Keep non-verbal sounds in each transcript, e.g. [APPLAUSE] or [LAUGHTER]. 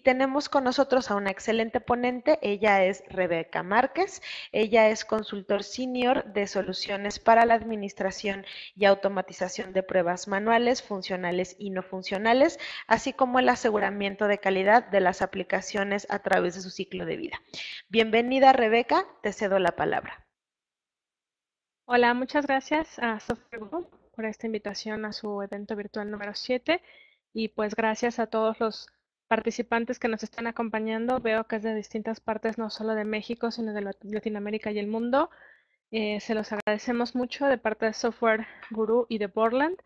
tenemos con nosotros a una excelente ponente, ella es Rebeca Márquez, ella es consultor senior de soluciones para la administración y automatización de pruebas manuales, funcionales y no funcionales, así como el aseguramiento de calidad de las aplicaciones a través de su ciclo de vida. Bienvenida Rebeca, te cedo la palabra. Hola, muchas gracias a Sofía por esta invitación a su evento virtual número 7 y pues gracias a todos los participantes que nos están acompañando. Veo que es de distintas partes, no solo de México, sino de Latinoamérica y el mundo. Eh, se los agradecemos mucho de parte de Software Guru y de Borland.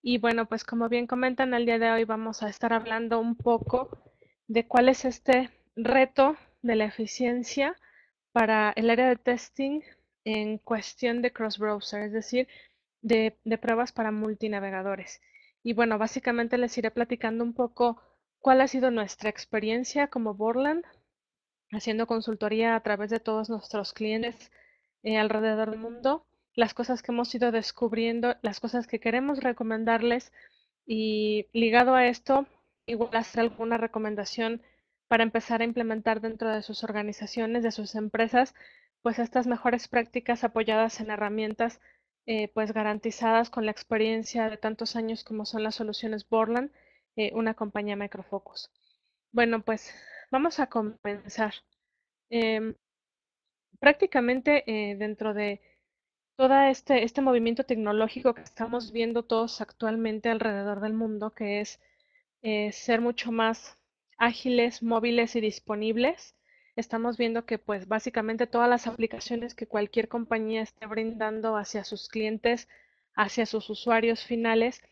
Y bueno, pues como bien comentan, el día de hoy vamos a estar hablando un poco de cuál es este reto de la eficiencia para el área de testing en cuestión de cross-browser, es decir, de, de, pruebas para multinavegadores. Y bueno, básicamente les iré platicando un poco cuál ha sido nuestra experiencia como Borland haciendo consultoría a través de todos nuestros clientes eh, alrededor del mundo, las cosas que hemos ido descubriendo, las cosas que queremos recomendarles y ligado a esto, igual hacer alguna recomendación para empezar a implementar dentro de sus organizaciones, de sus empresas, pues estas mejores prácticas apoyadas en herramientas eh, pues garantizadas con la experiencia de tantos años como son las soluciones Borland eh, una compañía Microfocus. Bueno, pues vamos a comenzar. Em, prácticamente eh, dentro de todo este, este movimiento tecnológico que estamos viendo todos actualmente alrededor del mundo, que es eh, ser mucho más ágiles, móviles y disponibles, estamos viendo que pues básicamente todas las aplicaciones que cualquier compañía esté brindando hacia sus clientes, hacia sus usuarios finales,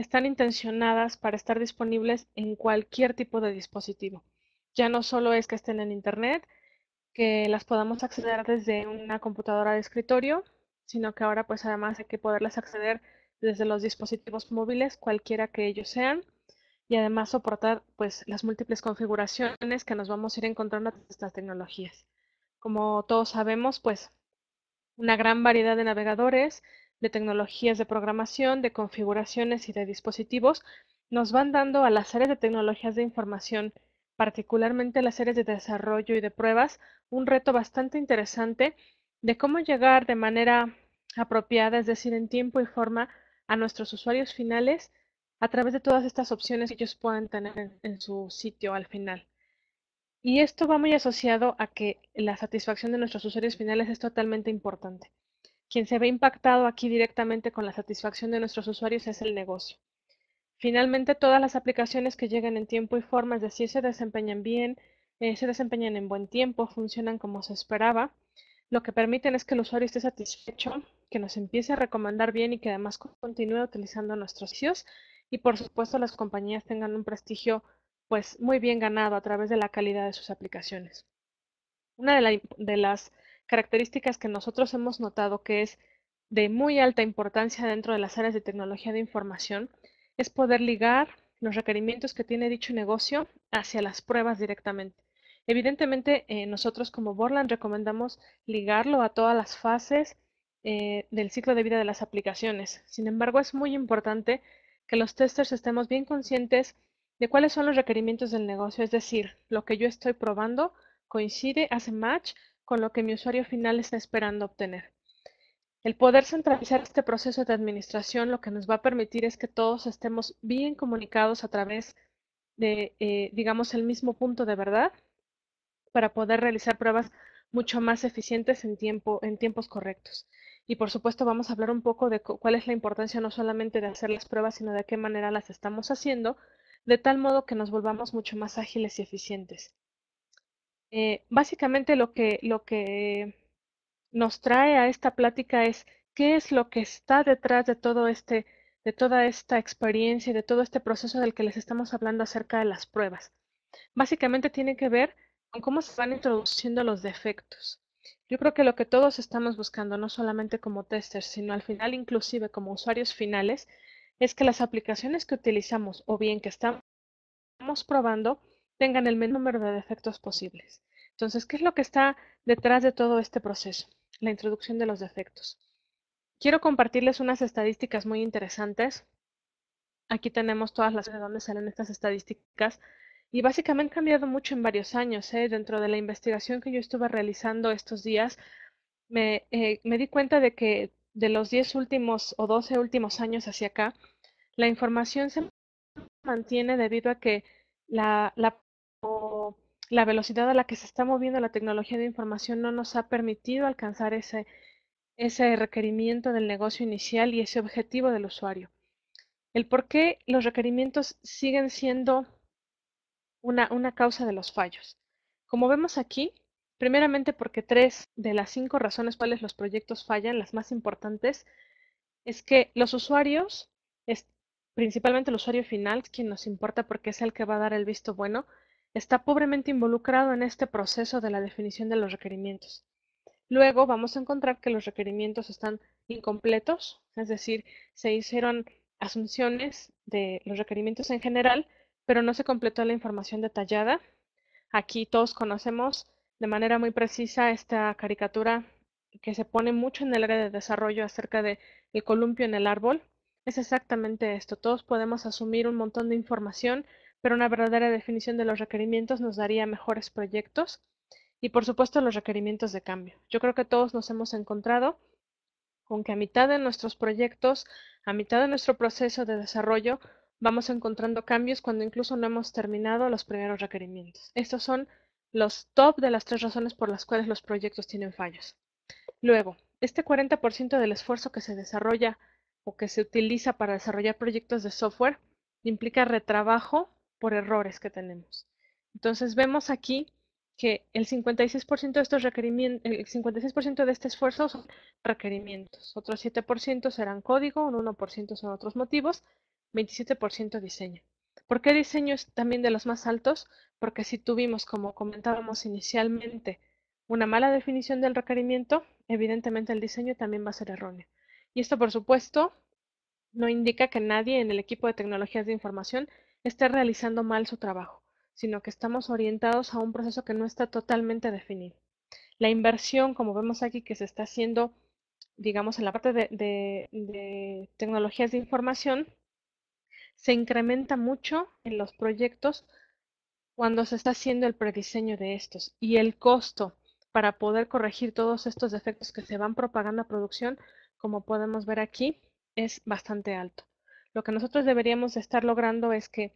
están intencionadas para estar disponibles en cualquier tipo de dispositivo. Ya no solo es que estén en Internet, que las podamos acceder desde una computadora de escritorio, sino que ahora pues además hay que poderlas acceder desde los dispositivos móviles, cualquiera que ellos sean, y además soportar pues las múltiples configuraciones que nos vamos a ir encontrando a estas tecnologías. Como todos sabemos, pues una gran variedad de navegadores, de tecnologías de programación, de configuraciones y de dispositivos, nos van dando a las áreas de tecnologías de información, particularmente las áreas de desarrollo y de pruebas, un reto bastante interesante de cómo llegar de manera apropiada, es decir, en tiempo y forma, a nuestros usuarios finales a través de todas estas opciones que ellos puedan tener en su sitio al final. Y esto va muy asociado a que la satisfacción de nuestros usuarios finales es totalmente importante. Quien se ve impactado aquí directamente con la satisfacción de nuestros usuarios es el negocio. Finalmente, todas las aplicaciones que llegan en tiempo y forma, es decir, se desempeñan bien, eh, se desempeñan en buen tiempo, funcionan como se esperaba, lo que permiten es que el usuario esté satisfecho, que nos empiece a recomendar bien y que además continúe utilizando nuestros servicios y por supuesto las compañías tengan un prestigio pues muy bien ganado a través de la calidad de sus aplicaciones. Una de las características que nosotros hemos notado que es de muy alta importancia dentro de las áreas de tecnología de información es poder ligar los requerimientos que tiene dicho negocio hacia las pruebas directamente. Evidentemente, eh, nosotros como Borland recomendamos ligarlo a todas las fases eh, del ciclo de vida de las aplicaciones. Sin embargo, es muy importante que los testers estemos bien conscientes de cuáles son los requerimientos del negocio, es decir, lo que yo estoy probando coincide, hace match con lo que mi usuario final está esperando obtener. El poder centralizar este proceso de administración lo que nos va a permitir es que todos estemos bien comunicados a través de, eh, digamos, el mismo punto de verdad para poder realizar pruebas mucho más eficientes en, tiempo, en tiempos correctos. Y por supuesto vamos a hablar un poco de cuál es la importancia no solamente de hacer las pruebas, sino de qué manera las estamos haciendo, de tal modo que nos volvamos mucho más ágiles y eficientes. Eh, básicamente lo que, lo que nos trae a esta plática es qué es lo que está detrás de todo este, de toda esta experiencia, y de todo este proceso del que les estamos hablando acerca de las pruebas. Básicamente tiene que ver con cómo se van introduciendo los defectos. Yo creo que lo que todos estamos buscando, no solamente como testers, sino al final inclusive como usuarios finales, es que las aplicaciones que utilizamos o bien que estamos probando tengan el menor número de defectos posibles. Entonces, ¿qué es lo que está detrás de todo este proceso? La introducción de los defectos. Quiero compartirles unas estadísticas muy interesantes. Aquí tenemos todas las de dónde salen estas estadísticas. Y básicamente han cambiado mucho en varios años. ¿eh? Dentro de la investigación que yo estuve realizando estos días, me, eh, di cuenta de que de los 10 últimos o 12 últimos años hacia acá, la información se mantiene debido a que la, la velocidad a la que se está moviendo la tecnología de información no nos ha permitido alcanzar ese, ese requerimiento del negocio inicial y ese objetivo del usuario. El por qué los requerimientos siguen siendo una, causa de los fallos. Como vemos aquí, primeramente porque tres de las cinco razones cuales los proyectos fallan, las más importantes, es que los usuarios, es, principalmente el usuario final, quien nos importa porque es el que va a dar el visto bueno, está pobremente involucrado en este proceso de la definición de los requerimientos. Luego vamos a encontrar que los requerimientos están incompletos, es decir, se hicieron asunciones de los requerimientos en general, pero no se completó la información detallada. Aquí todos conocemos de manera muy precisa esta caricatura que se pone mucho en el área de desarrollo acerca de columpio en el árbol. Es exactamente esto. Todos podemos asumir un montón de información pero una verdadera definición de los requerimientos nos daría mejores proyectos y por supuesto los requerimientos de cambio. Yo creo que todos nos hemos encontrado con que a mitad de nuestros proyectos, a mitad de nuestro proceso de desarrollo, vamos encontrando cambios cuando incluso no hemos terminado los primeros requerimientos. Estos son los top de las tres razones por las cuales los proyectos tienen fallos. Luego, este 40% del esfuerzo que se desarrolla o que se utiliza para desarrollar proyectos de software implica retrabajo por errores que tenemos. Entonces vemos aquí que el 56% de estos requerimientos, el 56% de este esfuerzo son requerimientos, otros 7% serán código, un 1% son otros motivos, 27% diseño. ¿Por qué diseño es también de los más altos? Porque si tuvimos, como comentábamos inicialmente, una mala definición del requerimiento, evidentemente el diseño también va a ser erróneo. Y esto, por supuesto, no indica que nadie en el equipo de tecnologías de información esté realizando mal su trabajo, sino que estamos orientados a un proceso que no está totalmente definido. La inversión, como vemos aquí, que se está haciendo, digamos, en la parte de, de tecnologías de información, se incrementa mucho en los proyectos cuando se está haciendo el prediseño de estos y el costo para poder corregir todos estos defectos que se van propagando a producción, como podemos ver aquí, es bastante alto. Lo que nosotros deberíamos estar logrando es que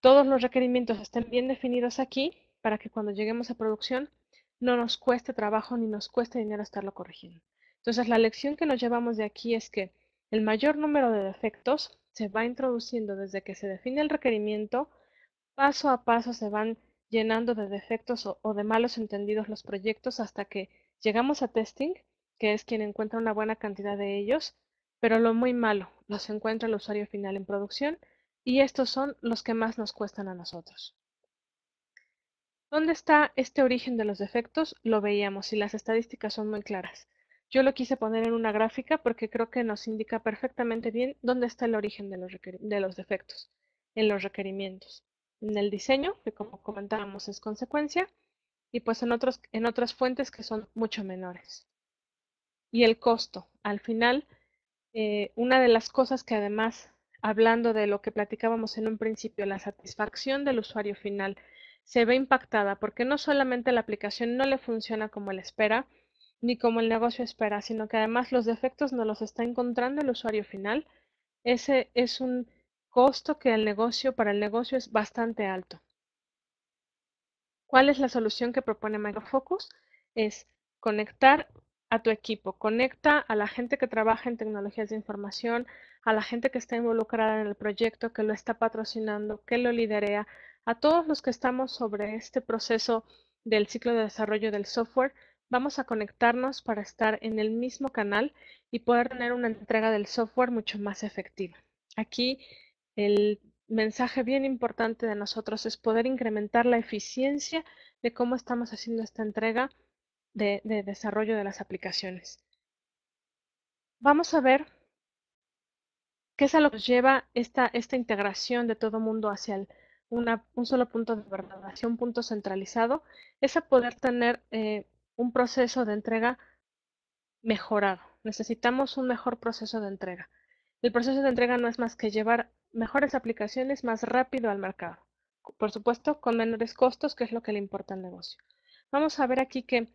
todos los requerimientos estén bien definidos aquí para que cuando lleguemos a producción no nos cueste trabajo ni nos cueste dinero estarlo corrigiendo. Entonces, la lección que nos llevamos de aquí es que el mayor número de defectos se va introduciendo desde que se define el requerimiento, paso a paso se van llenando de defectos o, de malos entendidos los proyectos hasta que llegamos a testing, que es quien encuentra una buena cantidad de ellos, pero lo muy malo los encuentra el usuario final en producción y estos son los que más nos cuestan a nosotros. ¿Dónde está este origen de los defectos? Lo veíamos y las estadísticas son muy claras. Yo lo quise poner en una gráfica porque creo que nos indica perfectamente bien dónde está el origen de los, de los defectos, en los requerimientos, en el diseño, que como comentábamos es consecuencia, y pues en, otros, en otras fuentes que son mucho menores. Y el costo. Al final, eh, una de las cosas que además, hablando de lo que platicábamos en un principio, la satisfacción del usuario final se ve impactada porque no solamente la aplicación no le funciona como él espera, ni como el negocio espera, sino que además los defectos no los está encontrando el usuario final. Ese es un costo que el negocio para el negocio es bastante alto. ¿Cuál es la solución que propone Microfocus? Es conectar a tu equipo, conecta a la gente que trabaja en tecnologías de información, a la gente que está involucrada en el proyecto, que lo está patrocinando, que lo liderea, a todos los que estamos sobre este proceso del ciclo de desarrollo del software, vamos a conectarnos para estar en el mismo canal y poder tener una entrega del software mucho más efectiva. Aquí el mensaje bien importante de nosotros es poder incrementar la eficiencia de cómo estamos haciendo esta entrega de, desarrollo de las aplicaciones. Vamos a ver qué es a lo que lleva esta, esta integración de todo mundo hacia un solo punto de verdad, hacia un punto centralizado, es a poder tener eh, un proceso de entrega mejorado. Necesitamos un mejor proceso de entrega. El proceso de entrega no es más que llevar mejores aplicaciones más rápido al mercado. Por supuesto, con menores costos, que es lo que le importa al negocio. Vamos a ver aquí que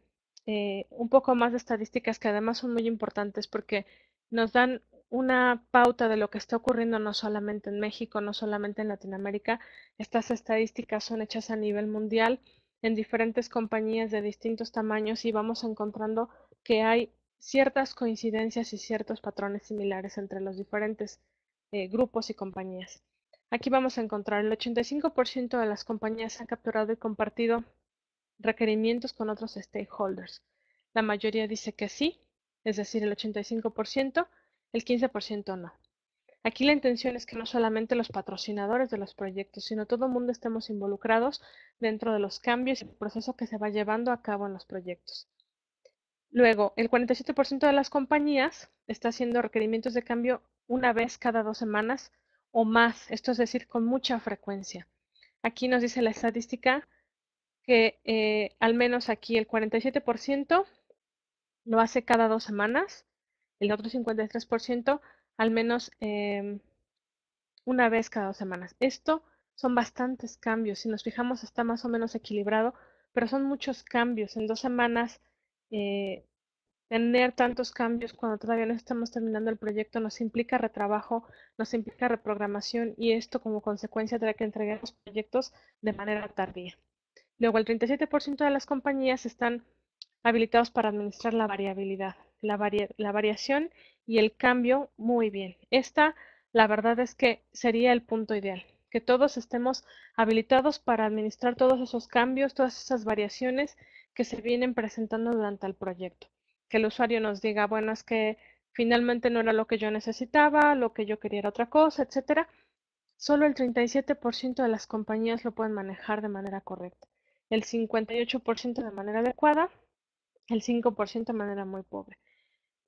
eh, un poco más de estadísticas que además son muy importantes porque nos dan una pauta de lo que está ocurriendo no solamente en México, no solamente en Latinoamérica. Estas estadísticas son hechas a nivel mundial en diferentes compañías de distintos tamaños y vamos encontrando que hay ciertas coincidencias y ciertos patrones similares entre los diferentes eh, grupos y compañías. Aquí vamos a encontrar el 85% de las compañías han capturado y compartido requerimientos con otros stakeholders. La mayoría dice que sí, es decir, el 85%, el 15% no. Aquí la intención es que no solamente los patrocinadores de los proyectos, sino todo el mundo estemos involucrados dentro de los cambios y el proceso que se va llevando a cabo en los proyectos. Luego, el 47% de las compañías está haciendo requerimientos de cambio una vez cada dos semanas o más, esto es decir, con mucha frecuencia. Aquí nos dice la estadística que eh, al menos aquí el 47% lo hace cada dos semanas, el otro 53% al menos em, una vez cada dos semanas. Esto son bastantes cambios, si nos fijamos está más o menos equilibrado, pero son muchos cambios. En dos semanas, eh, tener tantos cambios cuando todavía no estamos terminando el proyecto nos implica retrabajo, nos implica reprogramación y esto como consecuencia tendrá que entregar los proyectos de manera tardía. Luego, el 37% de las compañías están habilitados para administrar la variabilidad, la, variación y el cambio muy bien. Esta, la verdad es que sería el punto ideal, que todos estemos habilitados para administrar todos esos cambios, todas esas variaciones que se vienen presentando durante el proyecto. Que el usuario nos diga, bueno, es que finalmente no era lo que yo necesitaba, lo que yo quería era otra cosa, etcétera. Solo el 37% de las compañías lo pueden manejar de manera correcta el 58% de manera adecuada, el 5% de manera muy pobre.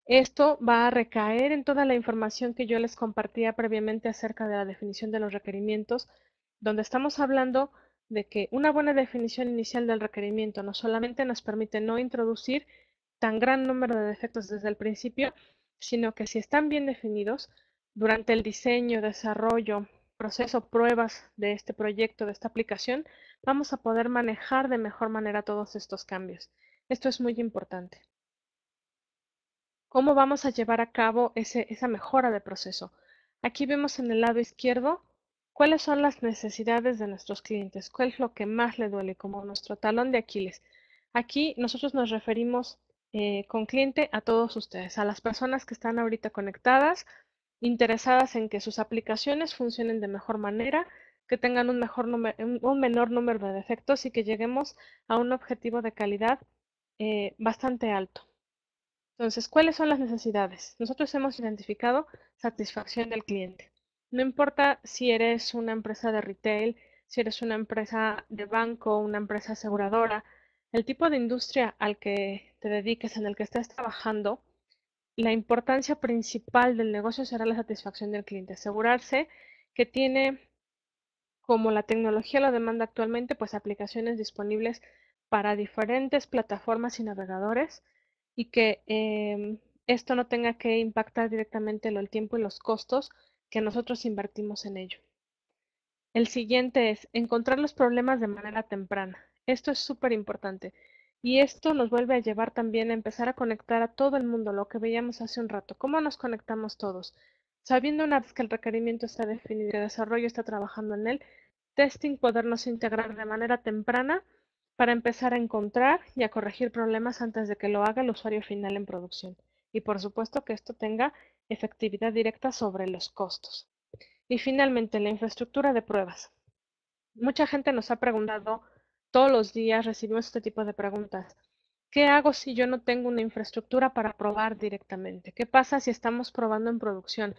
Esto va a recaer en toda la información que yo les compartía previamente acerca de la definición de los requerimientos, donde estamos hablando de que una buena definición inicial del requerimiento no solamente nos permite no introducir tan gran número de defectos desde el principio, sino que si están bien definidos, durante el diseño, desarrollo, proceso, pruebas de este proyecto, de esta aplicación, vamos a poder manejar de mejor manera todos estos cambios. Esto es muy importante. ¿Cómo vamos a llevar a cabo esa mejora de proceso? Aquí vemos en el lado izquierdo cuáles son las necesidades de nuestros clientes, cuál es lo que más le duele, como nuestro talón de Aquiles. Aquí nosotros nos referimos eh, con cliente a todos ustedes, a las personas que están ahorita conectadas, interesadas en que sus aplicaciones funcionen de mejor manera que tengan un, mejor un menor número de defectos y que lleguemos a un objetivo de calidad eh, bastante alto. Entonces, ¿cuáles son las necesidades? Nosotros hemos identificado satisfacción del cliente. No importa si eres una empresa de retail, si eres una empresa de banco, una empresa aseguradora, el tipo de industria al que te dediques, en el que estés trabajando, la importancia principal del negocio será la satisfacción del cliente, asegurarse que tiene como la tecnología lo demanda actualmente, pues aplicaciones disponibles para diferentes plataformas y navegadores y que em, esto no tenga que impactar directamente el tiempo y los costos que nosotros invertimos en ello. El siguiente es encontrar los problemas de manera temprana. Esto es súper importante y esto nos vuelve a llevar también a empezar a conectar a todo el mundo, lo que veíamos hace un rato, cómo nos conectamos todos, Sabiendo una vez que el requerimiento está definido y el desarrollo está trabajando en él, testing podernos integrar de manera temprana para empezar a encontrar y a corregir problemas antes de que lo haga el usuario final en producción. Y por supuesto que esto tenga efectividad directa sobre los costos. Y finalmente, la infraestructura de pruebas. Mucha gente nos ha preguntado, todos los días recibimos este tipo de preguntas. ¿Qué hago si yo no tengo una infraestructura para probar directamente? ¿Qué pasa si estamos probando en producción?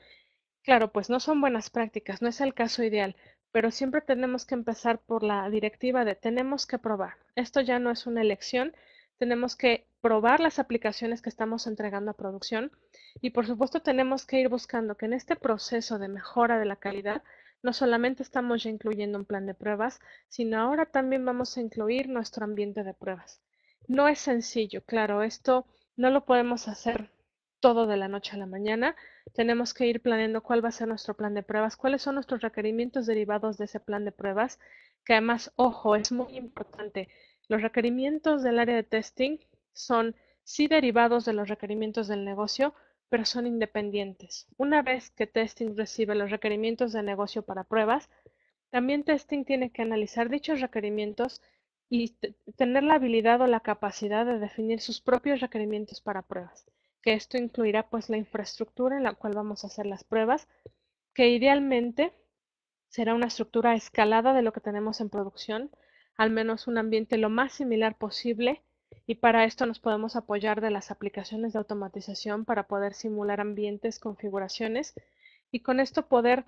Claro, pues no son buenas prácticas, no es el caso ideal, pero siempre tenemos que empezar por la directiva de tenemos que probar. Esto ya no es una elección, tenemos que probar las aplicaciones que estamos entregando a producción y por supuesto tenemos que ir buscando que en este proceso de mejora de la calidad no solamente estamos ya incluyendo un plan de pruebas, sino ahora también vamos a incluir nuestro ambiente de pruebas no es sencillo, claro, esto no lo podemos hacer todo de la noche a la mañana. Tenemos que ir planeando cuál va a ser nuestro plan de pruebas, cuáles son nuestros requerimientos derivados de ese plan de pruebas, que además, ojo, es muy importante. Los requerimientos del área de testing son sí derivados de los requerimientos del negocio, pero son independientes. Una vez que testing recibe los requerimientos de negocio para pruebas, también testing tiene que analizar dichos requerimientos y tener la habilidad o la capacidad de definir sus propios requerimientos para pruebas, que esto incluirá pues la infraestructura en la cual vamos a hacer las pruebas, que idealmente será una estructura escalada de lo que tenemos en producción, al menos un ambiente lo más similar posible, y para esto nos podemos apoyar de las aplicaciones de automatización para poder simular ambientes, configuraciones, y con esto poder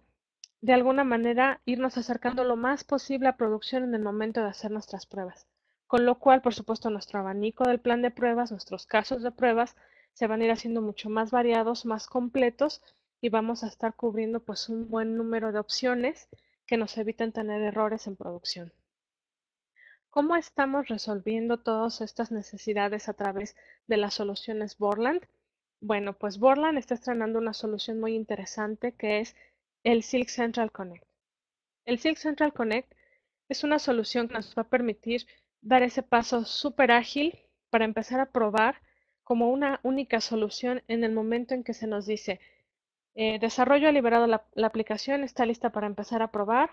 de alguna manera irnos acercando lo más posible a producción en el momento de hacer nuestras pruebas. Con lo cual, por supuesto, nuestro abanico del plan de pruebas, nuestros casos de pruebas, se van a ir haciendo mucho más variados, más completos y vamos a estar cubriendo pues un buen número de opciones que nos eviten tener errores en producción. ¿Cómo estamos resolviendo todas estas necesidades a través de las soluciones Borland? Bueno, pues Borland está estrenando una solución muy interesante que es el Silk Central Connect. El Silk Central Connect es una solución que nos va a permitir dar ese paso súper ágil para empezar a probar como una única solución en el momento en que se nos dice, eh, desarrollo ha liberado la, la, aplicación, está lista para empezar a probar,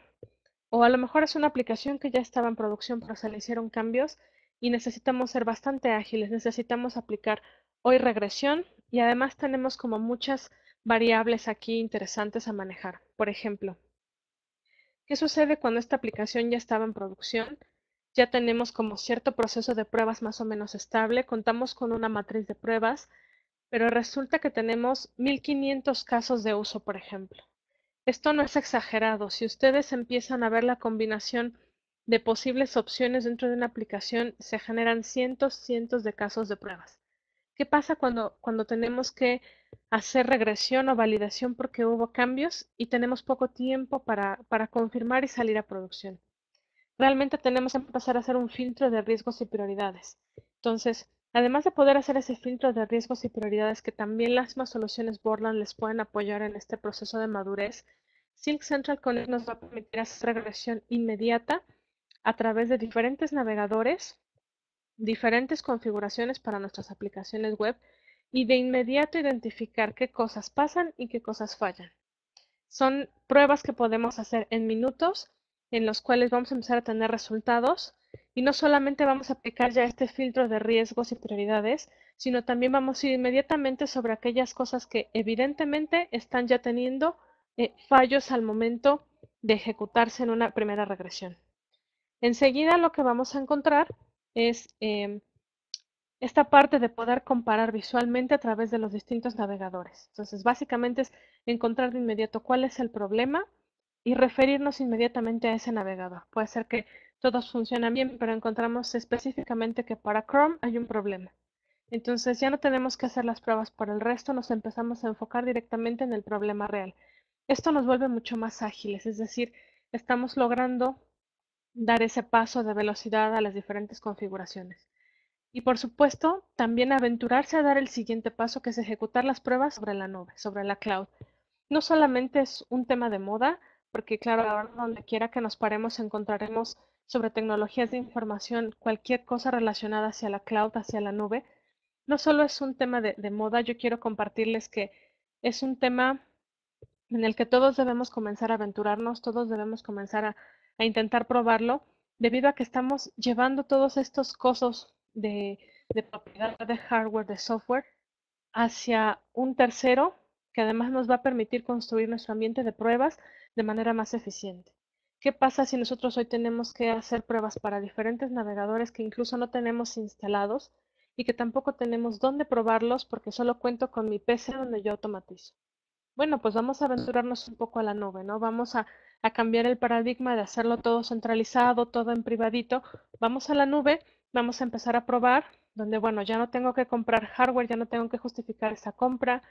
o a lo mejor es una aplicación que ya estaba en producción pero se le hicieron cambios y necesitamos ser bastante ágiles, necesitamos aplicar hoy regresión y además tenemos como muchas variables aquí interesantes a manejar. Por ejemplo, ¿qué sucede cuando esta aplicación ya estaba en producción? Ya tenemos como cierto proceso de pruebas más o menos estable, contamos con una matriz de pruebas, pero resulta que tenemos 1500 casos de uso, por ejemplo. Esto no es exagerado. Si ustedes empiezan a ver la combinación de posibles opciones dentro de una aplicación, se generan cientos, cientos de casos de pruebas. ¿Qué pasa cuando, cuando tenemos que hacer regresión o validación porque hubo cambios y tenemos poco tiempo para, confirmar y salir a producción? Realmente tenemos que empezar a hacer un filtro de riesgos y prioridades. Entonces, además de poder hacer ese filtro de riesgos y prioridades que también las más soluciones Borland les pueden apoyar en este proceso de madurez, Silk Central Connect nos va a permitir hacer regresión inmediata a través de diferentes navegadores diferentes configuraciones para nuestras aplicaciones web y de inmediato identificar qué cosas pasan y qué cosas fallan. Son pruebas que podemos hacer en minutos en los cuales vamos a empezar a tener resultados y no solamente vamos a aplicar ya este filtro de riesgos y prioridades, sino también vamos a ir inmediatamente sobre aquellas cosas que evidentemente están ya teniendo eh, fallos al momento de ejecutarse en una primera regresión. Enseguida lo que vamos a encontrar es em, esta parte de poder comparar visualmente a través de los distintos navegadores. Entonces, básicamente es encontrar de inmediato cuál es el problema y referirnos inmediatamente a ese navegador. Puede ser que todos funcionen bien, pero encontramos específicamente que para Chrome hay un problema. Entonces ya no tenemos que hacer las pruebas por el resto, nos empezamos a enfocar directamente en el problema real. Esto nos vuelve mucho más ágiles, es decir, estamos logrando dar ese paso de velocidad a las diferentes configuraciones. Y por supuesto, también aventurarse a dar el siguiente paso, que es ejecutar las pruebas sobre la nube, sobre la cloud. No solamente es un tema de moda, porque claro, ahora donde quiera que nos paremos encontraremos sobre tecnologías de información, cualquier cosa relacionada hacia la cloud, hacia la nube. No solo es un tema de, de moda, yo quiero compartirles que es un tema en el que todos debemos comenzar a aventurarnos, todos debemos comenzar a a intentar probarlo, debido a que estamos llevando todos estos cosos de, de propiedad de hardware, de software, hacia un tercero que además nos va a permitir construir nuestro ambiente de pruebas de manera más eficiente. ¿Qué pasa si nosotros hoy tenemos que hacer pruebas para diferentes navegadores que incluso no tenemos instalados y que tampoco tenemos dónde probarlos porque solo cuento con mi PC donde yo automatizo? bueno, pues vamos a mm. aventurarnos un poco a la nube, ¿no? Vamos a, cambiar el paradigma de hacerlo todo centralizado, todo en privadito. Vamos a la nube, vamos a empezar a probar, donde, bueno, ya no tengo que comprar hardware, ya no tengo que justificar esa compra,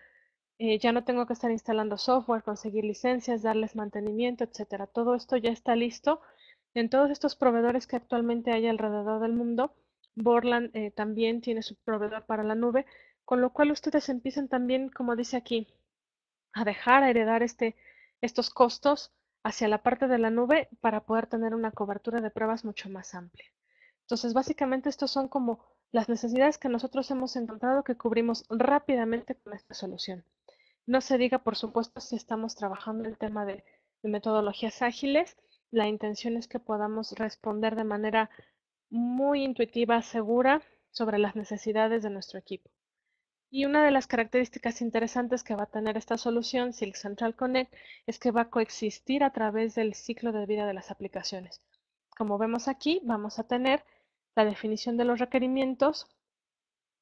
eh, ya no tengo que estar instalando software, conseguir licencias, darles mantenimiento, etcétera. Todo esto ya está listo. En todos estos proveedores que actualmente hay alrededor del mundo, Borland eh, también tiene su proveedor para la nube, con lo cual ustedes empiezan también, como dice aquí, a dejar a heredar este, estos costos hacia la parte de la nube para poder tener una cobertura de pruebas mucho más amplia. Entonces, básicamente, estos son como las necesidades que nosotros hemos encontrado que cubrimos rápidamente con esta solución. No se diga, por supuesto, si estamos trabajando el tema de metodologías ágiles. La intención es que podamos responder de manera muy intuitiva, segura, sobre las necesidades de nuestro equipo. Y una de las características interesantes que va a tener esta solución Silk Central Connect es que va a coexistir a través del ciclo de vida de las aplicaciones. Como vemos aquí, vamos a tener la definición de los requerimientos,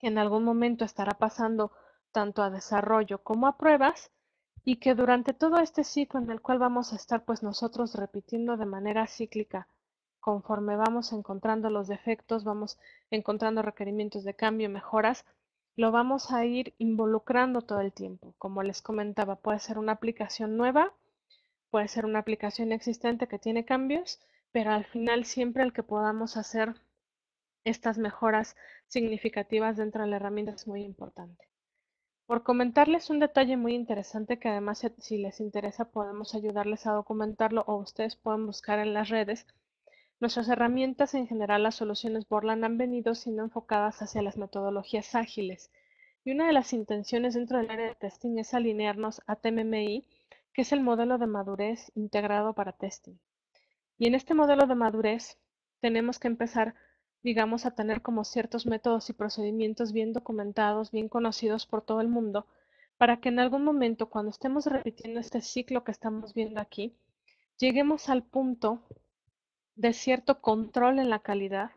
que en algún momento estará pasando tanto a desarrollo como a pruebas, y que durante todo este ciclo en el cual vamos a estar pues nosotros repitiendo de manera cíclica conforme vamos encontrando los defectos, vamos encontrando requerimientos de cambio, mejoras, lo vamos a ir involucrando todo el tiempo. Como les comentaba, puede ser una aplicación nueva, puede ser una aplicación existente que tiene cambios, pero al final siempre el que podamos hacer estas mejoras significativas dentro de la herramienta es muy importante. Por comentarles un detalle muy interesante que además si les interesa podemos ayudarles a documentarlo o ustedes pueden buscar en las redes Nuestras herramientas, en general las soluciones Borland, han venido siendo enfocadas hacia las metodologías ágiles. Y una de las intenciones dentro del área de testing es alinearnos a TMMI, que es el modelo de madurez integrado para testing. Y en este modelo de madurez tenemos que empezar, digamos, a tener como ciertos métodos y procedimientos bien documentados, bien conocidos por todo el mundo, para que en algún momento, cuando estemos repitiendo este ciclo que estamos viendo aquí, lleguemos al punto de cierto control en la calidad,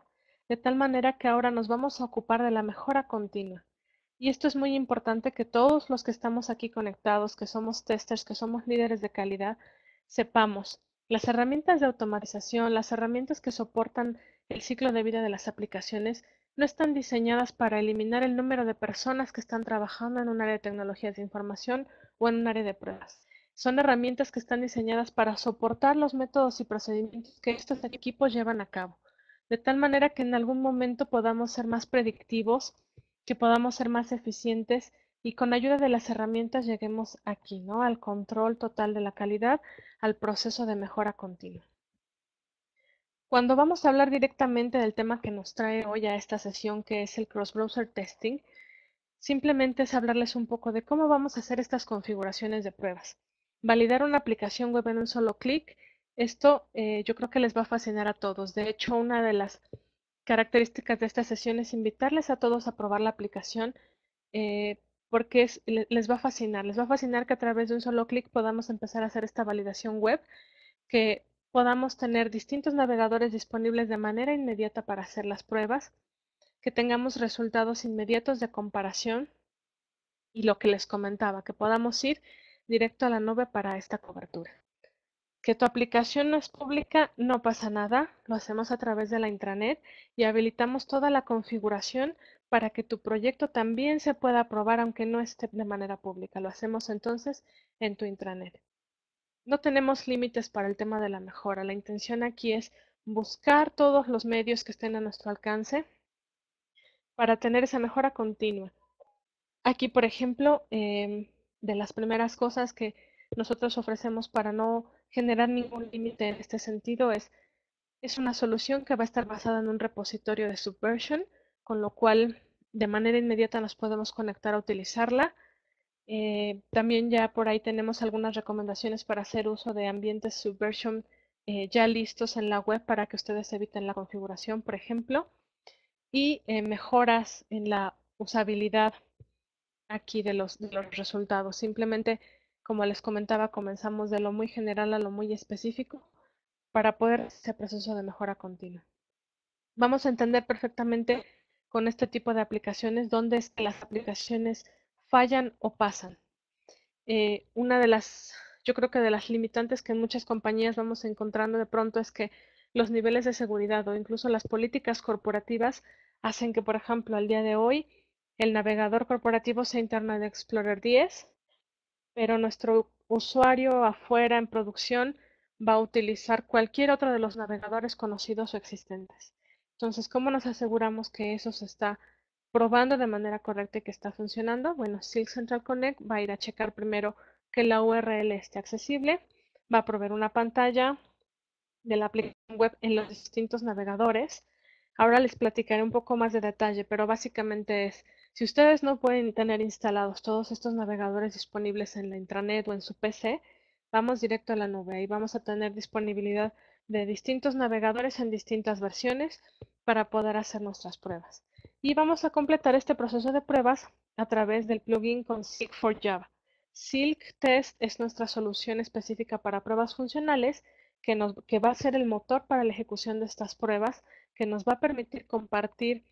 de tal manera que ahora nos vamos a ocupar de la mejora continua. Y esto es muy importante que todos los que estamos aquí conectados, que somos testers, que somos líderes de calidad, sepamos. Las herramientas de automatización, las herramientas que soportan el ciclo de vida de las aplicaciones, no están diseñadas para eliminar el número de personas que están trabajando en un área de tecnologías de información o en un área de pruebas. Son herramientas que están diseñadas para soportar los métodos y procedimientos que estos equipos llevan a cabo, de tal manera que en algún momento podamos ser más predictivos, que podamos ser más eficientes y con ayuda de las herramientas lleguemos aquí, ¿no? Al control total de la calidad, al proceso de mejora continua. Cuando vamos a hablar directamente del tema que nos trae hoy a esta sesión, que es el cross-browser testing, simplemente es hablarles un poco de cómo vamos a hacer estas configuraciones de pruebas validar una aplicación web en un solo clic. Esto eh, yo creo que les va a fascinar a todos. De hecho, una de las características de esta sesión es invitarles a todos a probar la aplicación eh, porque les va a fascinar. Les va a fascinar que a través de un solo clic podamos empezar a hacer esta validación web, que podamos tener distintos navegadores disponibles de manera inmediata para hacer las pruebas, que tengamos resultados inmediatos de comparación y lo que les comentaba, que podamos ir directo a la nube para esta cobertura. Que tu aplicación no es pública, no pasa nada, lo hacemos a través de la intranet y habilitamos toda la configuración para que tu proyecto también se pueda aprobar aunque no esté de manera pública. Lo hacemos entonces en tu intranet. No tenemos límites para el tema de la mejora. La intención aquí es buscar todos los medios que estén a nuestro alcance para tener esa mejora continua. Aquí, por ejemplo, em, de las primeras cosas que nosotros ofrecemos para no generar ningún límite en este sentido es, es una solución que va a estar basada en un repositorio de Subversion, con lo cual de manera inmediata nos podemos conectar a utilizarla. Eh, también ya por ahí tenemos algunas recomendaciones para hacer uso de ambientes Subversion eh, ya listos en la web para que ustedes eviten la configuración, por ejemplo, y eh, mejoras en la usabilidad aquí de los, los resultados. Simplemente, como les comentaba, comenzamos de lo muy general a lo muy específico para poder ese proceso de mejora continua. Vamos a entender perfectamente con este tipo de aplicaciones dónde es que las aplicaciones fallan o pasan. Eh, una de las, yo creo que de las limitantes que en muchas compañías vamos encontrando de pronto es que los niveles de seguridad o incluso las políticas corporativas hacen que, por ejemplo, al día de hoy, el navegador corporativo se interna Internet Explorer 10, pero nuestro usuario afuera en producción va a utilizar cualquier otro de los navegadores conocidos o existentes. Entonces, ¿cómo nos aseguramos que eso se está probando de manera correcta y que está funcionando? Bueno, Silk Central Connect va a ir a checar primero que la URL esté accesible, va a proveer una pantalla de la aplicación web en los distintos navegadores. Ahora les platicaré un poco más de detalle, pero básicamente es si ustedes no pueden tener instalados todos estos navegadores disponibles en la intranet o en su PC, vamos directo a la nube y vamos a tener disponibilidad de distintos navegadores en distintas versiones para poder hacer nuestras pruebas. Y vamos a completar este proceso de pruebas a través del plugin con Silk for Java. Silk Test es nuestra solución específica para pruebas funcionales que, que va a ser el motor para la ejecución de estas pruebas, que nos va a permitir compartir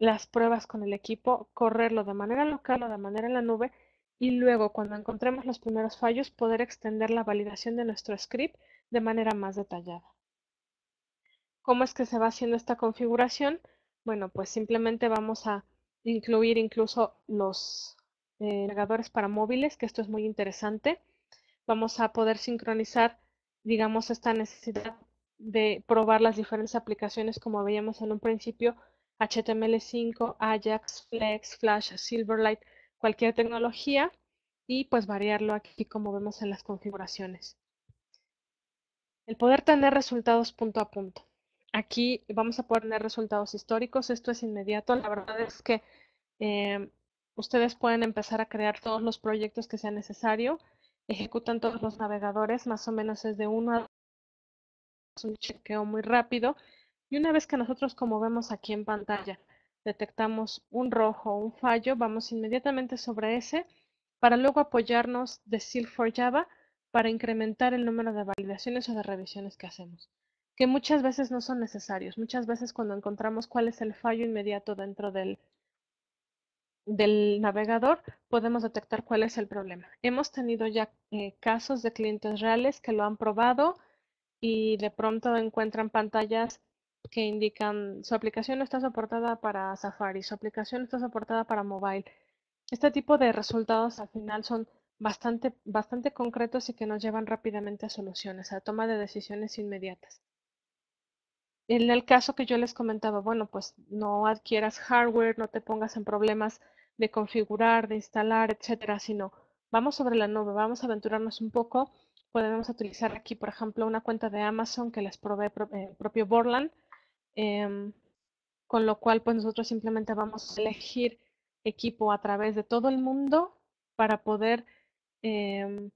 las pruebas con el equipo, correrlo de manera local o de manera en la nube y luego cuando encontremos los primeros fallos poder extender la validación de nuestro script de manera más detallada. ¿Cómo es que se va haciendo esta configuración? Bueno, pues simplemente vamos a incluir incluso los eh, navegadores para móviles, que esto es muy interesante. Vamos a poder sincronizar, digamos, esta necesidad de probar las diferentes aplicaciones como veíamos en un principio HTML5, Ajax, Flex, Flash, Silverlight, cualquier tecnología y pues variarlo aquí como vemos en las configuraciones. El poder tener resultados punto a punto. Aquí vamos a poder tener resultados históricos, esto es inmediato, la verdad es que em, ustedes pueden empezar a crear todos los proyectos que sea necesario, ejecutan todos los navegadores, más o menos es de uno a un chequeo muy rápido, y una vez que nosotros, como vemos aquí en pantalla, detectamos un rojo un fallo, vamos inmediatamente sobre ese para luego apoyarnos de Seal for Java para incrementar el número de validaciones o de revisiones que hacemos, que muchas veces no son necesarios. Muchas veces cuando encontramos cuál es el fallo inmediato dentro del, del navegador, podemos detectar cuál es el problema. Hemos tenido ya eh, casos de clientes reales que lo han probado y de pronto encuentran pantallas que indican su aplicación no está soportada para Safari, su aplicación está soportada para mobile. Este tipo de resultados al final son bastante, bastante concretos y que nos llevan rápidamente a soluciones, a toma de decisiones inmediatas. En el caso que yo les comentaba, bueno, pues no adquieras hardware, no te pongas en problemas de configurar, de instalar, etcétera, sino vamos sobre la nube, vamos a aventurarnos un poco. Podemos utilizar aquí, por ejemplo, una cuenta de Amazon que les provee el eh, propio Borland Em, con lo cual, pues nosotros simplemente vamos a elegir equipo a través de todo el mundo para poder em,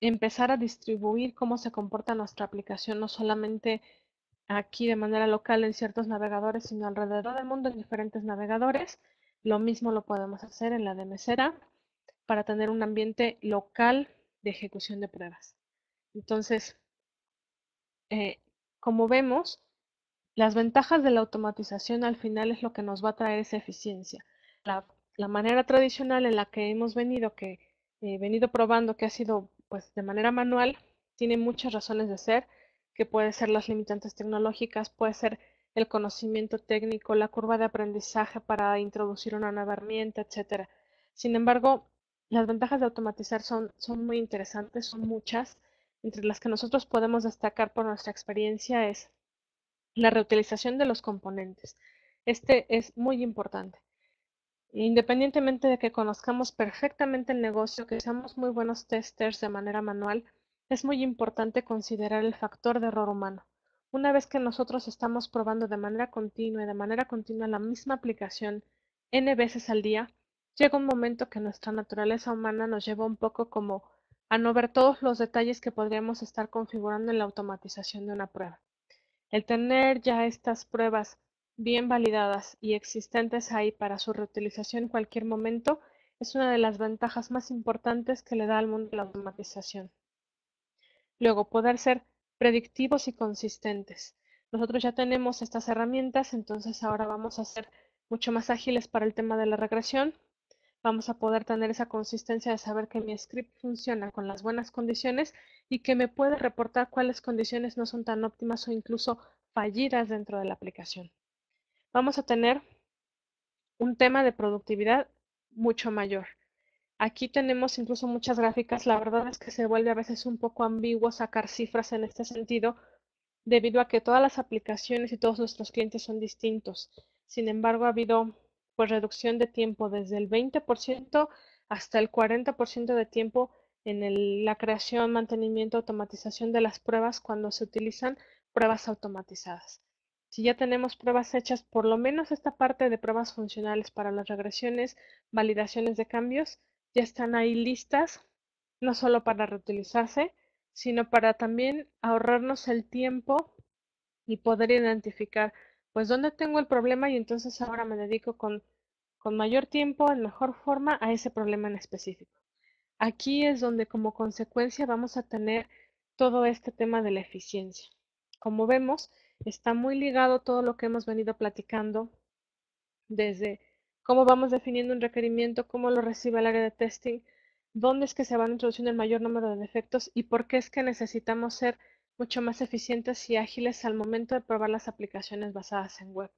empezar a distribuir cómo se comporta nuestra aplicación, no solamente aquí de manera local en ciertos navegadores, sino alrededor del mundo en diferentes navegadores. Lo mismo lo podemos hacer en la de mesera para tener un ambiente local de ejecución de pruebas. Entonces, eh, como vemos, las ventajas de la automatización al final es lo que nos va a traer esa eficiencia. La, manera tradicional en la que hemos venido, que, eh, venido probando, que ha sido pues de manera manual, tiene muchas razones de ser, que puede ser las limitantes tecnológicas, puede ser el conocimiento técnico, la curva de aprendizaje para introducir una nueva herramienta, etc. Sin embargo, las ventajas de automatizar son, son muy interesantes, son muchas. Entre las que nosotros podemos destacar por nuestra experiencia es la reutilización de los componentes. Este es muy importante. Independientemente de que conozcamos perfectamente el negocio, que seamos muy buenos testers de manera manual, es muy importante considerar el factor de error humano. Una vez que nosotros estamos probando de manera continua y de manera continua la misma aplicación n veces al día, llega un momento que nuestra naturaleza humana nos lleva un poco como a no ver todos los detalles que podríamos estar configurando en la automatización de una prueba. El tener ya estas pruebas bien validadas y existentes ahí para su reutilización en cualquier momento es una de las ventajas más importantes que le da al mundo la automatización. Luego, poder ser predictivos y consistentes. Nosotros ya tenemos estas herramientas, entonces ahora vamos a ser mucho más ágiles para el tema de la regresión, vamos a poder tener esa consistencia de saber que mi script funciona con las buenas condiciones y que me puede reportar cuáles condiciones no son tan óptimas o incluso fallidas dentro de la aplicación. Vamos a tener un tema de productividad mucho mayor. Aquí tenemos incluso muchas gráficas. La verdad es que se vuelve a veces un poco ambiguo sacar cifras en este sentido, debido a que todas las aplicaciones y todos nuestros clientes son distintos. Sin embargo, ha habido pues reducción de tiempo desde el 20% hasta el 40% de tiempo en la creación, mantenimiento, automatización de las pruebas cuando se utilizan pruebas automatizadas. Si ya tenemos pruebas hechas, por lo menos esta parte de pruebas funcionales para las regresiones, validaciones de cambios, ya están ahí listas, no solo para reutilizarse, sino para también ahorrarnos el tiempo y poder identificar pues dónde tengo el problema y entonces ahora me dedico con, mayor tiempo, en mejor forma, a ese problema en específico. Aquí es donde como consecuencia vamos a tener todo este tema de la eficiencia. Como vemos, está muy ligado todo lo que hemos venido platicando desde cómo vamos definiendo un requerimiento, cómo lo recibe el área de testing, dónde es que se van introduciendo el mayor número de defectos y por qué es que necesitamos ser mucho más eficientes y ágiles al momento de probar las aplicaciones basadas en web.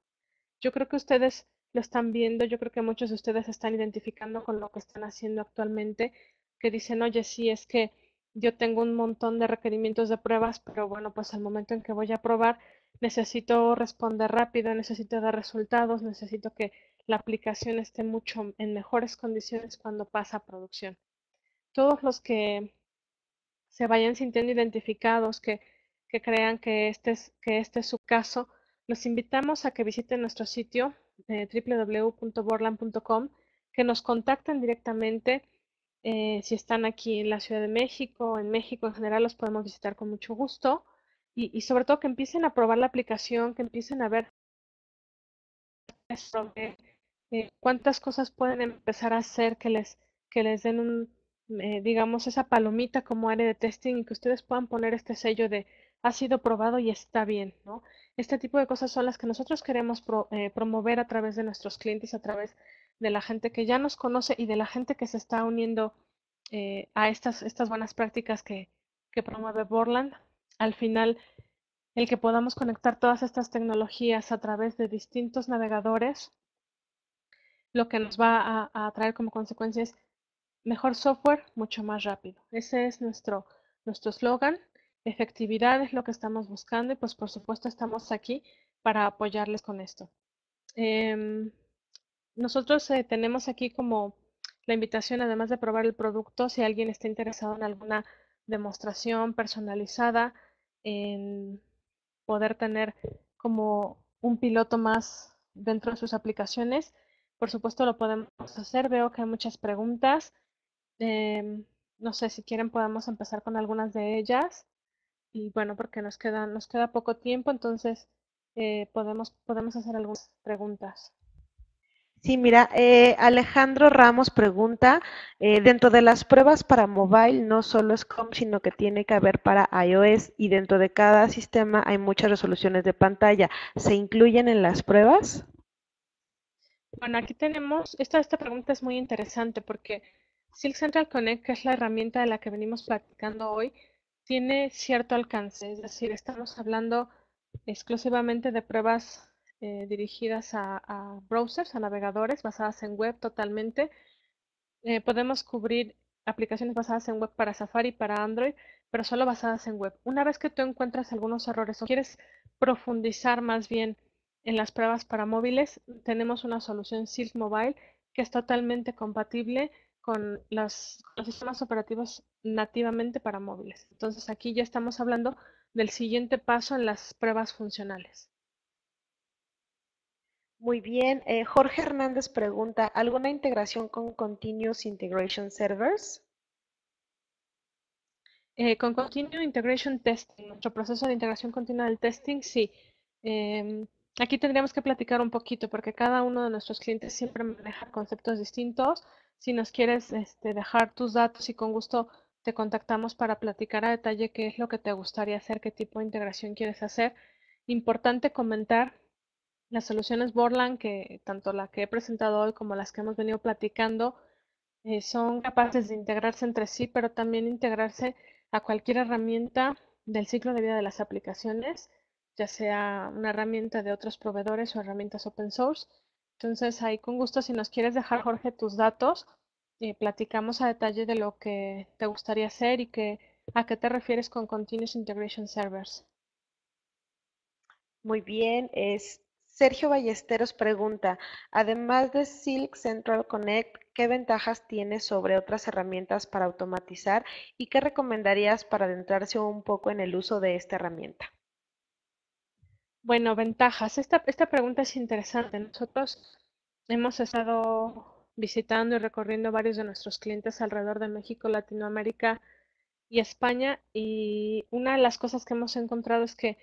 Yo creo que ustedes lo están viendo, yo creo que muchos de ustedes están identificando con lo que están haciendo actualmente, que dicen, oye, sí, es que yo tengo un montón de requerimientos de pruebas, pero bueno, pues al momento en que voy a probar, necesito responder rápido, necesito dar resultados, necesito que la aplicación esté mucho en mejores condiciones cuando pasa a producción. Todos los que se vayan sintiendo identificados, que, crean que este, es, que este es su caso, los invitamos a que visiten nuestro sitio www.borlan.com, eh, www.borland.com, que nos contacten directamente. Eh, si están aquí en la Ciudad de México, en México en general, los podemos visitar con mucho gusto. Y, sobre todo que empiecen a probar la aplicación, que empiecen a ver eh, cuántas cosas pueden empezar a hacer que les, que les den un, eh, digamos, esa palomita como área de testing y que ustedes puedan poner este sello de ha sido probado y está bien, ¿no? Este tipo de cosas son las que nosotros queremos eh, promover a través de nuestros clientes, a través de la gente que ya nos conoce y de la gente que se está uniendo eh, a estas, estas buenas prácticas que, promueve Borland. Al final, el que podamos conectar todas estas tecnologías a través de distintos navegadores, lo que nos va a, a traer como consecuencia es mejor software, mucho más rápido. Ese es nuestro nuestro slogan. Efectividad es lo que estamos buscando y pues por supuesto estamos aquí para apoyarles con esto. Em, nosotros eh, tenemos aquí como la invitación, además de probar el producto, si alguien está interesado en alguna demostración personalizada, en poder tener como un piloto más dentro de sus aplicaciones, por supuesto lo podemos hacer. Veo que hay muchas preguntas. Em, no sé si quieren podemos empezar con algunas de ellas. Y bueno, porque nos queda, nos queda poco tiempo, entonces eh, podemos, podemos hacer algunas preguntas. Sí, mira, eh, Alejandro Ramos pregunta, eh, dentro de las pruebas para mobile no solo es COM, sino que tiene que haber para iOS y dentro de cada sistema hay muchas resoluciones de pantalla. ¿Se incluyen en las pruebas? Bueno, aquí tenemos, esta, esta pregunta es muy interesante porque Silk Central Connect, que es la herramienta de la que venimos platicando hoy, tiene cierto alcance, es decir, estamos hablando exclusivamente de pruebas eh, dirigidas a, browsers, a navegadores, basadas en web totalmente. Eh, podemos cubrir aplicaciones basadas en web para Safari, para Android, pero solo basadas en web. Una vez que tú encuentras algunos errores o quieres profundizar más bien en las pruebas para móviles, tenemos una solución Silk Mobile que es totalmente compatible con los sistemas operativos nativamente para móviles. Entonces aquí ya estamos hablando del siguiente paso en las pruebas funcionales. Muy bien. Eh, Jorge Hernández pregunta, ¿alguna integración con Continuous Integration Servers? Eh, con Continuous Integration Testing, nuestro proceso de integración continua del testing, sí. Em, aquí tendríamos que platicar un poquito porque cada uno de nuestros clientes siempre maneja conceptos distintos si nos quieres este, dejar tus datos y con gusto te contactamos para platicar a detalle qué es lo que te gustaría hacer, qué tipo de integración quieres hacer. Importante comentar las soluciones Borland, que tanto la que he presentado hoy como las que hemos venido platicando, eh, son capaces de integrarse entre sí, pero también integrarse a cualquier herramienta del ciclo de vida de las aplicaciones, ya sea una herramienta de otros proveedores o herramientas open source. Entonces, ahí con gusto, si nos quieres dejar, Jorge, tus datos, eh, platicamos a detalle de lo que te gustaría hacer y que, a qué te refieres con Continuous Integration Servers. Muy bien, es Sergio Ballesteros pregunta, además de Silk Central Connect, ¿qué ventajas tiene sobre otras herramientas para automatizar y qué recomendarías para adentrarse un poco en el uso de esta herramienta? Bueno, ventajas. Esta, esta pregunta es interesante. Nosotros hemos estado visitando y recorriendo varios de nuestros clientes alrededor de México, Latinoamérica y España. Y una de las cosas que hemos encontrado es que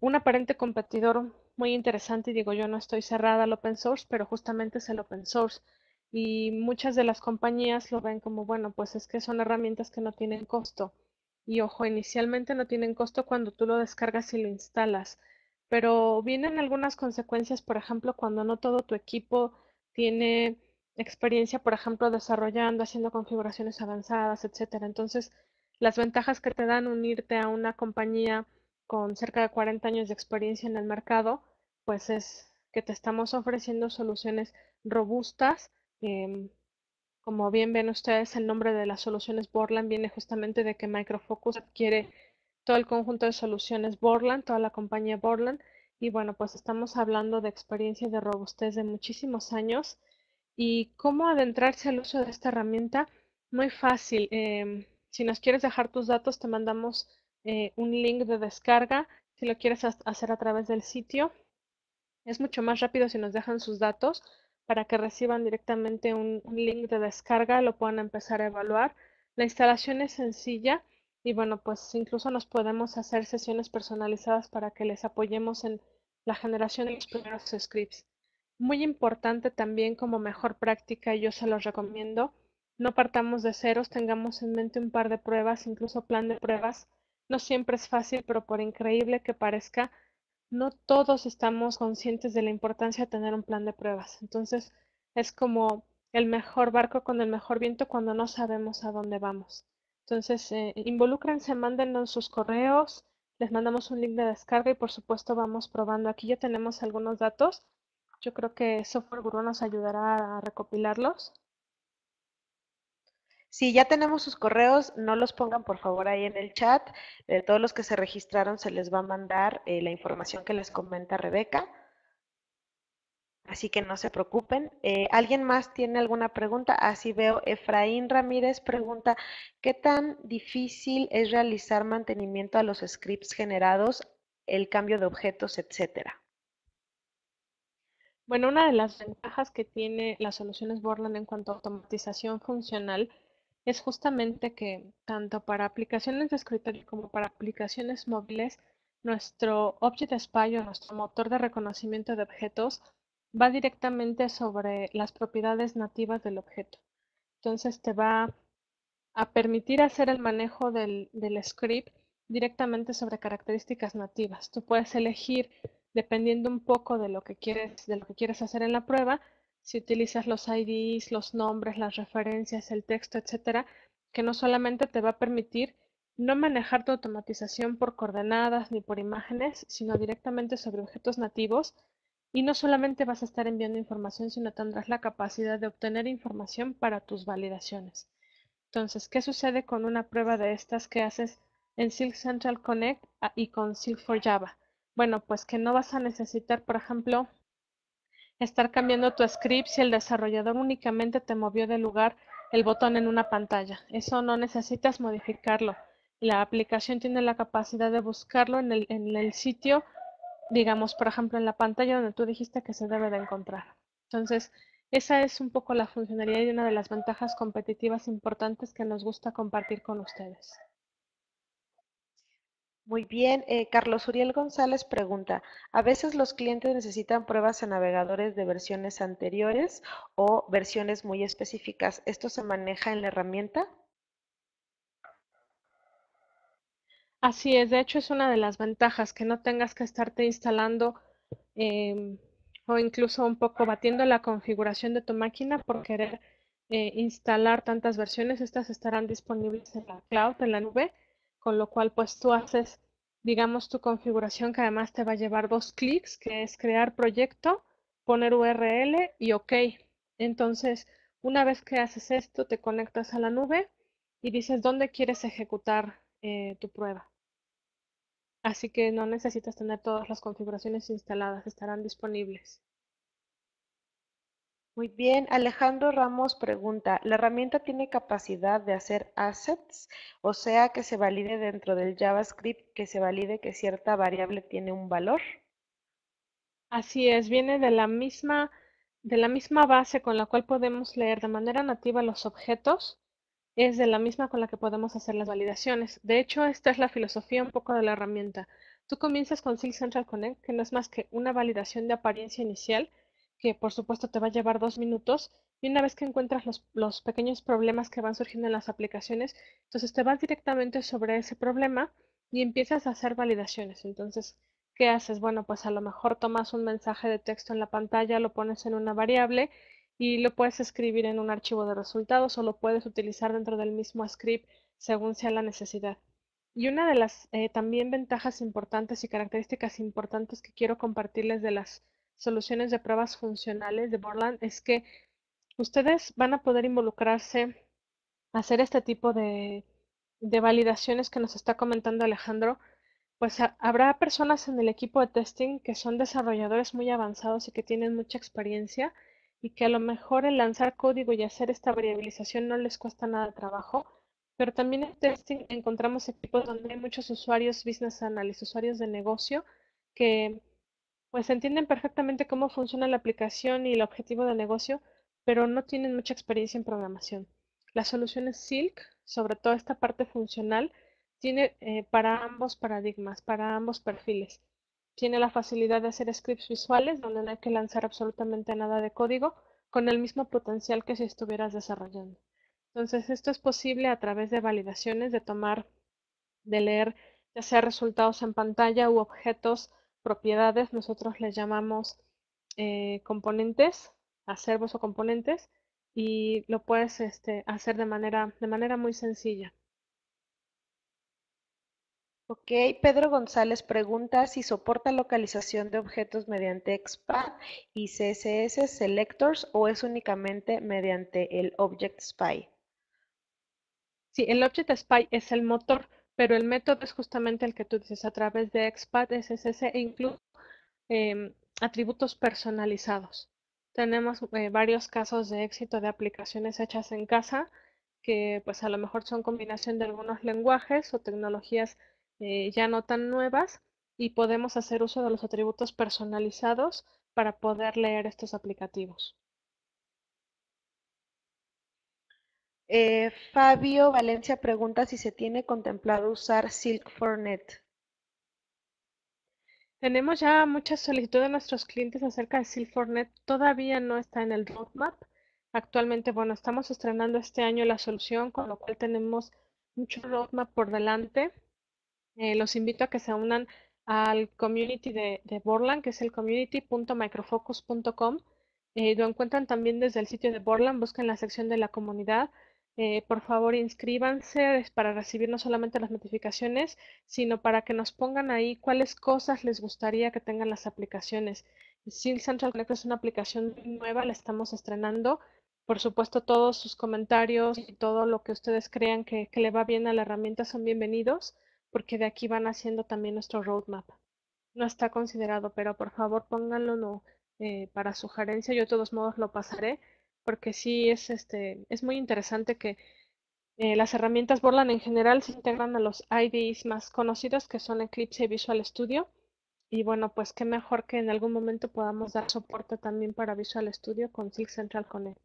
un aparente competidor muy interesante, y digo yo no estoy cerrada al open source, pero justamente es el open source. Y muchas de las compañías lo ven como, bueno, pues es que son herramientas que no tienen costo. Y ojo, inicialmente no tienen costo cuando tú lo descargas y lo instalas pero vienen algunas consecuencias, por ejemplo, cuando no todo tu equipo tiene experiencia, por ejemplo, desarrollando, haciendo configuraciones avanzadas, etcétera. Entonces, las ventajas que te dan unirte a una compañía con cerca de 40 años de experiencia en el mercado, pues es que te estamos ofreciendo soluciones robustas. Em, como bien ven ustedes, el nombre de las soluciones Borland viene justamente de que Microfocus adquiere todo el conjunto de soluciones Borland, toda la compañía Borland. Y bueno, pues estamos hablando de experiencia de robustez de muchísimos años. ¿Y cómo adentrarse al uso de esta herramienta? Muy fácil. Em, si nos quieres dejar tus datos, te mandamos eh, un link de descarga. Si lo quieres hacer a través del sitio, es mucho más rápido si nos dejan sus datos para que reciban directamente un link de descarga, lo puedan empezar a evaluar. La instalación es sencilla y bueno, pues incluso nos podemos hacer sesiones personalizadas para que les apoyemos en la generación de los primeros scripts. Muy importante también como mejor práctica, y yo se los recomiendo, no partamos de ceros, tengamos en mente un par de pruebas, incluso plan de pruebas. No siempre es fácil, pero por increíble que parezca, no todos estamos conscientes de la importancia de tener un plan de pruebas. Entonces, es como el mejor barco con el mejor viento cuando no sabemos a dónde vamos. Entonces, se eh, involúcrense, mándennos sus correos, les mandamos un link de descarga y por supuesto vamos probando. Aquí ya tenemos algunos datos. Yo creo que Software Guru nos ayudará a recopilarlos. Si ya tenemos sus correos, no los pongan por favor ahí en el chat. de todos los que se registraron se les va a mandar eh, la información que les comenta Rebeca. Así que no se preocupen. Eh, ¿Alguien más tiene alguna pregunta? Así ah, veo. Efraín Ramírez pregunta, ¿qué tan difícil es realizar mantenimiento a los scripts generados, el cambio de objetos, etcétera? Bueno, una de las ventajas que tiene las soluciones Borland en cuanto a automatización funcional es justamente que tanto para aplicaciones de escritorio como para aplicaciones móviles, nuestro Object Spy o nuestro motor de reconocimiento de objetos va directamente sobre las propiedades nativas del objeto. Entonces te va a permitir hacer el manejo del, script directamente sobre características nativas. Tú puedes elegir, dependiendo un poco de lo que quieres, de lo que quieres hacer en la prueba, si utilizas los IDs, los nombres, las referencias, el texto, etcétera, que no solamente te va a permitir no manejar tu automatización por coordenadas ni por imágenes, sino directamente sobre objetos nativos y no solamente vas a estar enviando información, sino tendrás la capacidad de obtener información para tus validaciones. Entonces, ¿qué sucede con una prueba de estas que haces en Silk Central Connect ah, y con Silk for Java? Bueno, pues que no vas a necesitar, por ejemplo, estar cambiando tu script si el desarrollador únicamente te movió de lugar el botón en una pantalla. Eso no necesitas modificarlo. La aplicación tiene la capacidad de buscarlo en el, en el sitio digamos, por ejemplo, en la pantalla donde tú dijiste que se debe de encontrar. Entonces, esa es un poco la funcionalidad y una de las ventajas competitivas importantes que nos gusta compartir con ustedes. Muy bien, eh, Carlos Uriel González pregunta, a veces los clientes necesitan pruebas en navegadores de versiones anteriores o versiones muy específicas. ¿Esto se maneja en la herramienta? Así es, de hecho es una de las ventajas, que no tengas que estarte instalando em, o incluso un poco batiendo la configuración de tu máquina por querer eh, instalar tantas versiones. Estas estarán disponibles en la cloud, en la nube, con lo cual pues tú haces, digamos, tu configuración que además te va a llevar dos clics, que es crear proyecto, poner URL y OK. Entonces, una vez que haces esto, te conectas a la nube y dices dónde quieres ejecutar eh, tu prueba. Así que no necesitas tener todas las configuraciones instaladas, estarán disponibles. Muy bien, Alejandro Ramos pregunta, ¿la herramienta tiene capacidad de hacer assets? O sea, que se valide dentro del JavaScript, que se valide que cierta variable tiene un valor. Así es, viene de la misma, de la misma base con la cual podemos leer de manera nativa los objetos es de la misma con la que podemos hacer las validaciones. De hecho, esta es la filosofía un poco de la herramienta. Tú comienzas con Silk Central Connect, que no es más que una validación de apariencia inicial, que por supuesto te va a llevar dos minutos, y una vez que encuentras los, los pequeños problemas que van surgiendo en las aplicaciones, entonces te vas directamente sobre ese problema y empiezas a hacer validaciones. Entonces, ¿qué haces? Bueno, pues a lo mejor tomas un mensaje de texto en la pantalla, lo pones en una variable y lo puedes escribir en un archivo de resultados o lo puedes utilizar dentro del mismo script según sea la necesidad. Y una de las eh, también ventajas importantes y características importantes que quiero compartirles de las soluciones de pruebas funcionales de Borland es que ustedes van a poder involucrarse, a hacer este tipo de, de validaciones que nos está comentando Alejandro, pues habrá personas en el equipo de testing que son desarrolladores muy avanzados y que tienen mucha experiencia y que a lo mejor el lanzar código y hacer esta variabilización no les cuesta nada trabajo, pero también en testing encontramos equipos donde hay muchos usuarios, business analysts, usuarios de negocio, que pues entienden perfectamente cómo funciona la aplicación y el objetivo del negocio, pero no tienen mucha experiencia en programación. Las soluciones Silk, sobre todo esta parte funcional, tiene eh, para ambos paradigmas, para ambos perfiles tiene la facilidad de hacer scripts visuales donde no hay que lanzar absolutamente nada de código con el mismo potencial que si estuvieras desarrollando. Entonces, esto es posible a través de validaciones, de tomar, de leer, ya sea resultados en pantalla u objetos, propiedades, nosotros le llamamos eh, componentes, acervos o componentes, y lo puedes este, hacer de manera, de manera muy sencilla. Ok, Pedro González pregunta si soporta localización de objetos mediante XPath y CSS Selectors o es únicamente mediante el Object Spy. Sí, el Object Spy es el motor, pero el método es justamente el que tú dices a través de XPath, CSS e incluso em, atributos personalizados. Tenemos eh, varios casos de éxito de aplicaciones hechas en casa que pues a lo mejor son combinación de algunos lenguajes o tecnologías eh, ya no tan nuevas y podemos hacer uso de los atributos personalizados para poder leer estos aplicativos. Eh, Fabio Valencia pregunta si se tiene contemplado usar Silk for Net. Tenemos ya mucha solicitud de nuestros clientes acerca de Silk for Net. Todavía no está en el roadmap. Actualmente, bueno, estamos estrenando este año la solución, con lo cual tenemos mucho roadmap por delante. Eh, los invito a que se unan al community de, Borland, que es el community.microfocus.com. Eh, lo encuentran también desde el sitio de Borland, busquen la sección de la comunidad. Eh, por favor, inscríbanse para recibir no solamente las notificaciones, sino para que nos pongan ahí cuáles cosas les gustaría que tengan las aplicaciones. SIL Central Connect es una aplicación nueva, la estamos estrenando. Por supuesto, todos sus comentarios y todo lo que ustedes crean que le va bien a la herramienta son bienvenidos porque de aquí van haciendo también nuestro roadmap. No está considerado, pero por favor pónganlo no, eh, para sugerencia. Yo de todos modos lo pasaré, porque sí es, este, es muy interesante que eh, las herramientas Borland en general se integran a los IDEs más conocidos, que son Eclipse y Visual Studio. Y bueno, pues qué mejor que en algún momento podamos dar soporte también para Visual Studio con Silk Central Connect.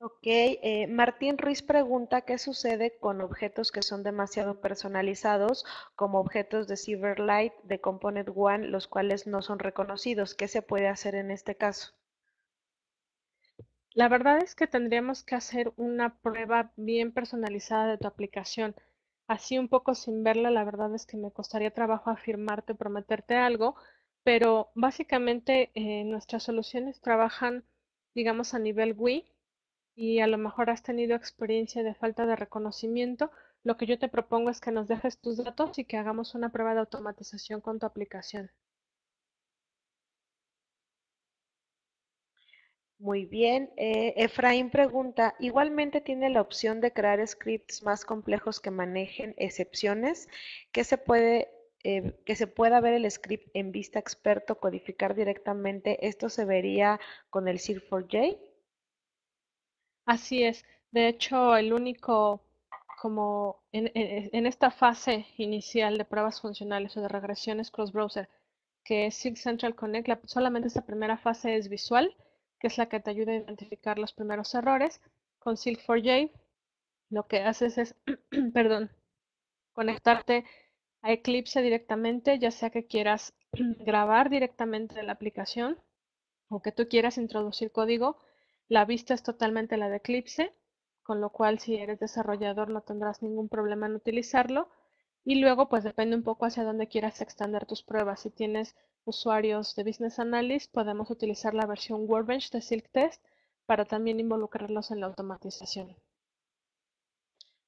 Ok, eh, Martín Ruiz pregunta qué sucede con objetos que son demasiado personalizados, como objetos de Silverlight, de Component One, los cuales no son reconocidos. ¿Qué se puede hacer en este caso? La verdad es que tendríamos que hacer una prueba bien personalizada de tu aplicación. Así un poco sin verla, la verdad es que me costaría trabajo afirmarte, prometerte algo, pero básicamente eh, nuestras soluciones trabajan, digamos, a nivel WII y a lo mejor has tenido experiencia de falta de reconocimiento, lo que yo te propongo es que nos dejes tus datos y que hagamos una prueba de automatización con tu aplicación. Muy bien. Eh, Efraín pregunta, igualmente tiene la opción de crear scripts más complejos que manejen excepciones. ¿Qué se puede eh, que se pueda ver el script en vista experto, codificar directamente, esto se vería con el c 4 j Así es. De hecho, el único, como en, esta fase inicial de pruebas funcionales o de regresiones cross-browser, que es SIG Central Connect, solamente esta primera fase es visual, que es la que te ayuda a identificar los primeros errores. Con SIG4J lo que haces es, [CLEARS THROAT] perdón, conectarte a Eclipse directamente, ya sea que quieras [CLEARS THROAT] grabar directamente la aplicación o que tú quieras introducir código la vista es totalmente la de Eclipse, con lo cual si eres desarrollador no tendrás ningún problema en utilizarlo. Y luego, pues depende un poco hacia dónde quieras extender tus pruebas. Si tienes usuarios de Business Analyst, podemos utilizar la versión Workbench de Silk Test para también involucrarlos en la automatización.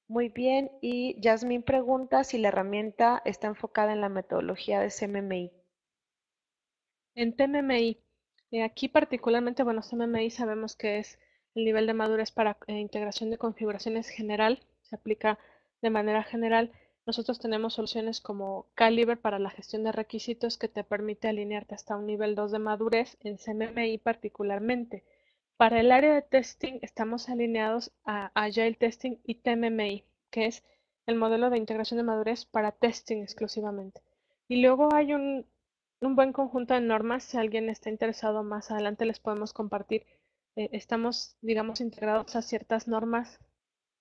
Muy bien, y Jasmine pregunta si la herramienta está enfocada en la metodología de CMMI. En TMMI, eh, aquí particularmente, bueno, CMMI sabemos que es el nivel de madurez para eh, integración de configuraciones general, se aplica de manera general. Nosotros tenemos soluciones como Caliber para la gestión de requisitos que te permite alinearte hasta un nivel 2 de madurez en CMMI particularmente. Para el área de testing estamos alineados a Agile Testing y TMMI, que es el modelo de integración de madurez para testing exclusivamente. Y luego hay un un buen conjunto de normas. Si alguien está interesado más adelante, les podemos compartir. Eh, estamos, digamos, integrados a ciertas normas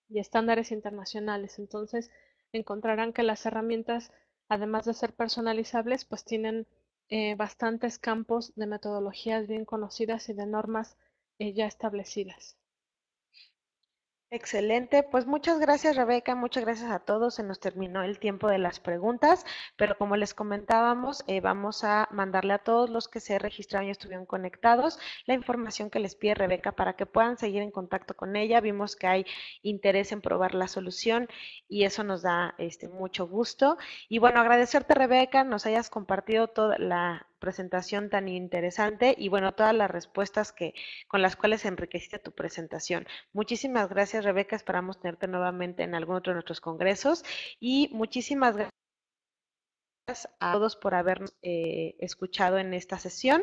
y estándares internacionales. Entonces, encontrarán que las herramientas, además de ser personalizables, pues tienen eh, bastantes campos de metodologías bien conocidas y de normas eh, ya establecidas. Excelente, pues muchas gracias Rebeca, muchas gracias a todos. Se nos terminó el tiempo de las preguntas, pero como les comentábamos, eh, vamos a mandarle a todos los que se registraron y estuvieron conectados la información que les pide Rebeca para que puedan seguir en contacto con ella. Vimos que hay interés en probar la solución y eso nos da este, mucho gusto. Y bueno, agradecerte Rebeca, nos hayas compartido toda la presentación tan interesante y bueno, todas las respuestas que con las cuales enriqueciste tu presentación. Muchísimas gracias, Rebeca. Esperamos tenerte nuevamente en algún otro de nuestros congresos y muchísimas gracias a todos por haber eh, escuchado en esta sesión.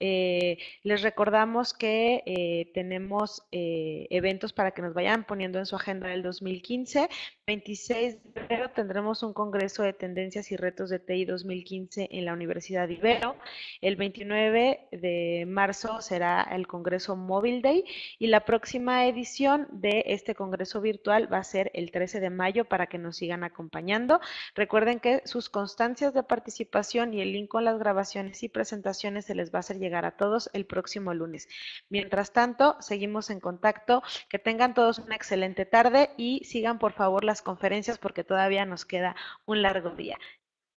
Eh, les recordamos que eh, tenemos eh, eventos para que nos vayan poniendo en su agenda del 2015. 26 de febrero tendremos un congreso de tendencias y retos de TI 2015 en la Universidad de Ibero. El 29 de marzo será el congreso Mobile Day y la próxima edición de este congreso virtual va a ser el 13 de mayo para que nos sigan acompañando. Recuerden que sus constancias de participación y el link con las grabaciones y presentaciones se les va a hacer llegar a todos el próximo lunes. Mientras tanto, seguimos en contacto. Que tengan todos una excelente tarde y sigan por favor las conferencias porque todavía nos queda un largo día.